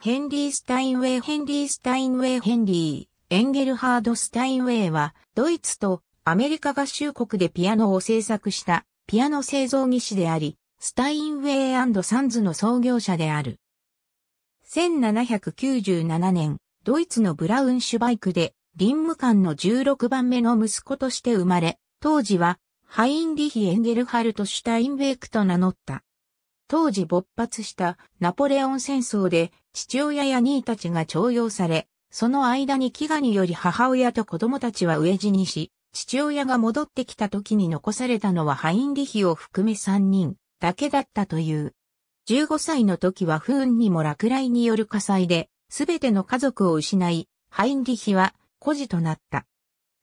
ヘンリー・スタインウェイ・ヘンリー・スタインウェイ・ヘンリー、エンゲルハード・スタインウェイは、ドイツとアメリカ合衆国でピアノを制作したピアノ製造技師であり、スタインウェイサンズの創業者である。1797年、ドイツのブラウンシュバイクで、林務官の16番目の息子として生まれ、当時は、ハインリヒ・エンゲルハルト・シュタインベイクと名乗った。当時勃発したナポレオン戦争で父親や兄たちが徴用され、その間に飢餓により母親と子供たちは飢え死にし、父親が戻ってきた時に残されたのはハインリヒを含め3人だけだったという。15歳の時は不運にも落雷による火災で、すべての家族を失い、ハインリヒは孤児となった。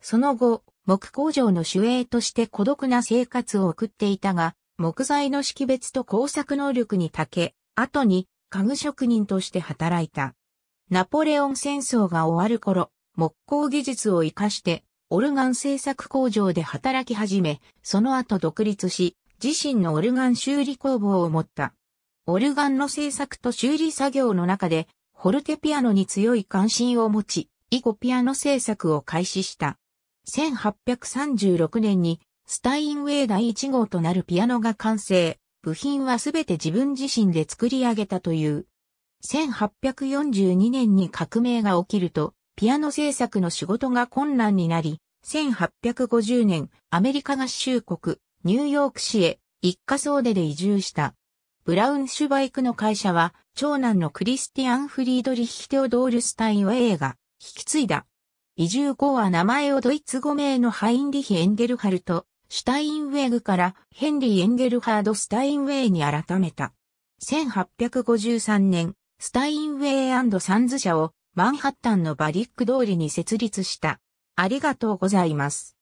その後、木工場の守衛として孤独な生活を送っていたが、木材の識別と工作能力に長け、後に家具職人として働いた。ナポレオン戦争が終わる頃、木工技術を活かして、オルガン製作工場で働き始め、その後独立し、自身のオルガン修理工房を持った。オルガンの製作と修理作業の中で、ホルテピアノに強い関心を持ち、以後ピアノ製作を開始した。1836年にスタインウェイ第1号となるピアノが完成、部品はすべて自分自身で作り上げたという。1842年に革命が起きると、ピアノ制作の仕事が困難になり、1850年、アメリカ合衆国、ニューヨーク市へ、一家総出で移住した。ブラウンシュバイクの会社は、長男のクリスティアン・フリードリッヒ・テオドール・スタインウェイが引き継いだ。移住後は名前をドイツ語名のハインリヒ・エンゲルハルト、シュタインウェーグからヘンリー・エンゲルハード・スタインウェイに改めた。1853年、スタインウェイサンズ社をマンハッタンのバリック通りに設立した。ありがとうございます。